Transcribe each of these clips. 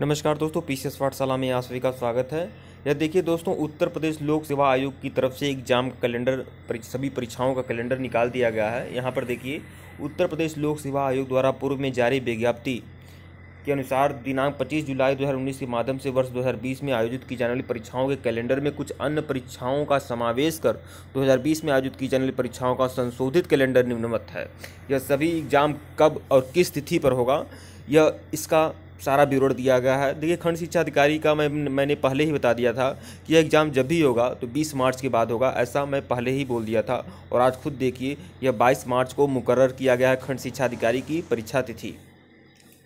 नमस्कार दोस्तों P C S पाठशाला में आप सभी का स्वागत है यह देखिए दोस्तों उत्तर प्रदेश लोक सेवा आयोग की तरफ से एग्जाम का कैलेंडर सभी परीक्षाओं का कैलेंडर निकाल दिया गया है यहाँ पर देखिए उत्तर प्रदेश लोक सेवा आयोग द्वारा पूर्व में जारी विज्ञप्ति के अनुसार दिनांक 25 जुलाई 2019 के माध्यम से वर्ष 2020 में आयोजित की जाने वाली परीक्षाओं के कैलेंडर में कुछ अन्य परीक्षाओं का समावेश कर 2020 में आयोजित की जाने वाली परीक्षाओं का संशोधित कैलेंडर निम्नवत है यह सभी एग्जाम कब और किस तिथि पर होगा यह इसका सारा विवरण दिया गया है देखिए खंड शिक्षा अधिकारी का मैं मैंने पहले ही बता दिया था कि एग्ज़ाम जब भी होगा तो 20 मार्च के बाद होगा ऐसा मैं पहले ही बोल दिया था और आज खुद देखिए यह 22 मार्च को मुकर्र किया गया है खंड शिक्षा अधिकारी की परीक्षा तिथि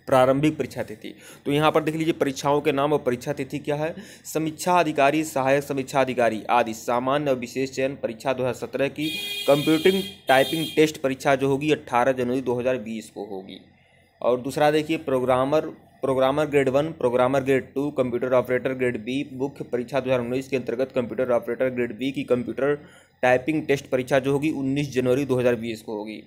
प्रारंभिक परीक्षा तिथि तो यहाँ पर देख लीजिए परीक्षाओं के नाम और परीक्षा तिथि क्या है समीक्षा अधिकारी सहायक समीक्षा अधिकारी आदि सामान्य और विशेष चयन परीक्षा 2017 की कंप्यूटिंग टाइपिंग टेस्ट परीक्षा जो होगी 18 जनवरी 2020 को होगी और दूसरा देखिए programmer programmer grade one programmer grade two computer operator grade B मुख्य परीक्षा दो हज़ार उन्नीस के अंतर्गत कंप्यूटर ऑपरेटर ग्रेड बी की कंप्यूटर टाइपिंग टेस्ट परीक्षा जो होगी उन्नीस जनवरी दो हज़ार बीस को होगी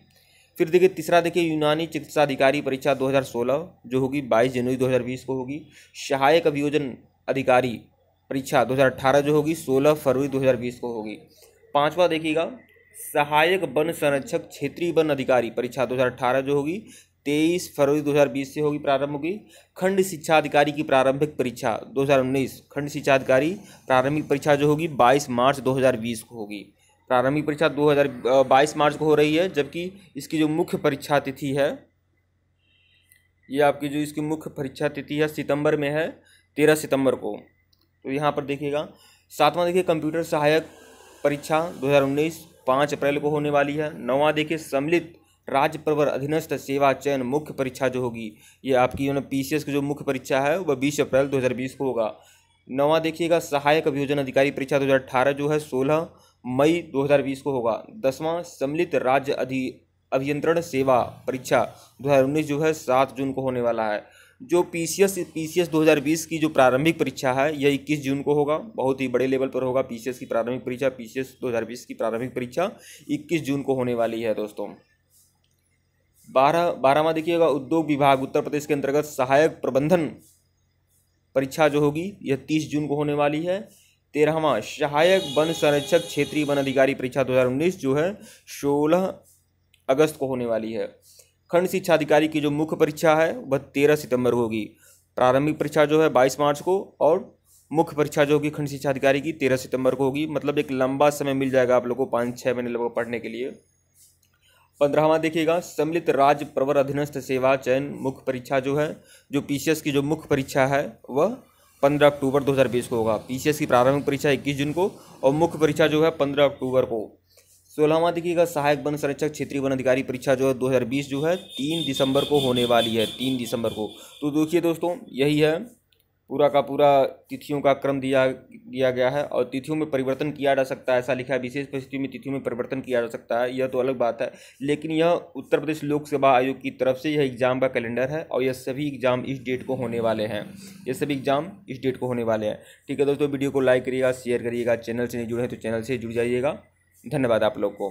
फिर देखिए तीसरा देखिए यूनानी चिकित्साधिकारी परीक्षा 2016 जो होगी 22 जनवरी 2020 को होगी सहायक अभियोजन अधिकारी परीक्षा 2018 जो होगी 16 फरवरी 2020 को होगी पांचवा देखिएगा सहायक वन संरक्षक क्षेत्रीय वन अधिकारी परीक्षा 2018 जो होगी तेईस फरवरी 2020 से होगी प्रारंभ होगी खंड शिक्षा अधिकारी की प्रारंभिक परीक्षा 2019 खंड शिक्षा अधिकारी प्रारंभिक परीक्षा जो होगी 22 मार्च 2020 को होगी प्रारंभिक परीक्षा 2022 मार्च को हो रही है जबकि इसकी जो मुख्य परीक्षा तिथि है ये आपकी जो इसकी मुख्य परीक्षा तिथि है सितंबर में है तेरह सितंबर को तो यहाँ पर देखिएगा सातवां देखिए कंप्यूटर सहायक परीक्षा दो हज़ार पाँच अप्रैल को होने वाली है नौवां देखिए सम्मिलित राज्य प्रवर अधीनस्थ सेवा चयन मुख्य परीक्षा जो होगी ये आपकी जो ना पी की जो मुख्य परीक्षा है वह बीस अप्रैल बीस को होगा नवा देखिएगा सहायक अभियोजन अधिकारी परीक्षा अठारह जो है सोलह मई 2020 को होगा दसवां सम्मिलित राज्य अधि अभियंत्रण सेवा परीक्षा 2019 जो है सात जून को होने वाला है जो P C S P C S दो हज़ार बीस की जो प्रारंभिक परीक्षा है यह इक्कीस जून को होगा बहुत ही बड़े लेवल पर होगा पी सी एस की प्रारंभिक परीक्षा पी सी एस दो हज़ार बीस की प्रारंभिक परीक्षा इक्कीस जून को होने वाली है दोस्तों बारह बारहवा देखिएगा उद्योग विभाग उत्तर प्रदेश के अंतर्गत सहायक प्रबंधन परीक्षा जो होगी यह तीस जून को होने वाली है तेरहवा सहायक वन संरक्षक क्षेत्रीय वन अधिकारी परीक्षा 2019 जो है सोलह अगस्त को होने वाली है खंड शिक्षा अधिकारी की जो मुख्य परीक्षा है वह तेरह सितंबर को होगी प्रारंभिक परीक्षा जो है बाईस मार्च को और मुख्य परीक्षा जो होगी खंड शिक्षा अधिकारी की तेरह सितंबर को होगी मतलब एक लंबा समय मिल जाएगा आप लोग को पाँच छः महीने लोगों को पढ़ने के लिए पंद्रहवा देखिएगा सम्मिलित राज्य प्रवर अधीनस्थ सेवा चयन मुख्य परीक्षा जो है जो पीसीएस की जो मुख्य परीक्षा है वह पंद्रह अक्टूबर बीस को होगा पीसीएस की प्रारंभिक परीक्षा इक्कीस जून को और मुख्य परीक्षा जो है पंद्रह अक्टूबर को सोलहवा देखिएगा सहायक वन संरक्षक क्षेत्रीय वन अधिकारी परीक्षा जो है 2020 जो है तीन दिसंबर को होने वाली है तीन दिसंबर को तो देखिए दोस्तों यही है पूरा का पूरा तिथियों का क्रम दिया दिया गया है और तिथियों में परिवर्तन किया जा सकता है ऐसा लिखा है विशेष परिस्थिति में तिथियों में परिवर्तन किया जा सकता है यह तो अलग बात है लेकिन यह उत्तर प्रदेश लोक सेवा आयोग की तरफ से यह एग्ज़ाम का कैलेंडर है और यह सभी एग्ज़ाम इस डेट को होने वाले हैं यह सभी एग्ज़ाम इस डेट को होने वाले हैं ठीक है दोस्तों वीडियो को लाइक करिएगा शेयर करिएगा चैनल से नहीं जुड़े हैं तो चैनल से जुड़ जाइएगा धन्यवाद आप लोग को